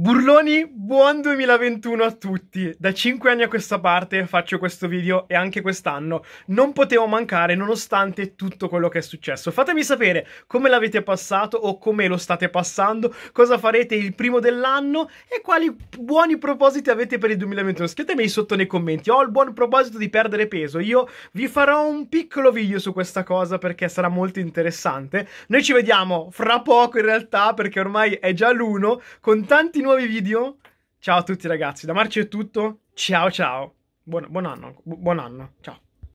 Burloni, buon 2021 a tutti! Da 5 anni a questa parte faccio questo video e anche quest'anno non potevo mancare nonostante tutto quello che è successo. Fatemi sapere come l'avete passato o come lo state passando, cosa farete il primo dell'anno e quali buoni propositi avete per il 2021. Scrivetemi sotto nei commenti. Ho il buon proposito di perdere peso. Io vi farò un piccolo video su questa cosa perché sarà molto interessante. Noi ci vediamo fra poco in realtà perché ormai è già l'uno con tanti nuovi nuovi video. Ciao a tutti ragazzi, da Marcio è tutto. Ciao ciao. Buon, buon anno, buon anno. Ciao.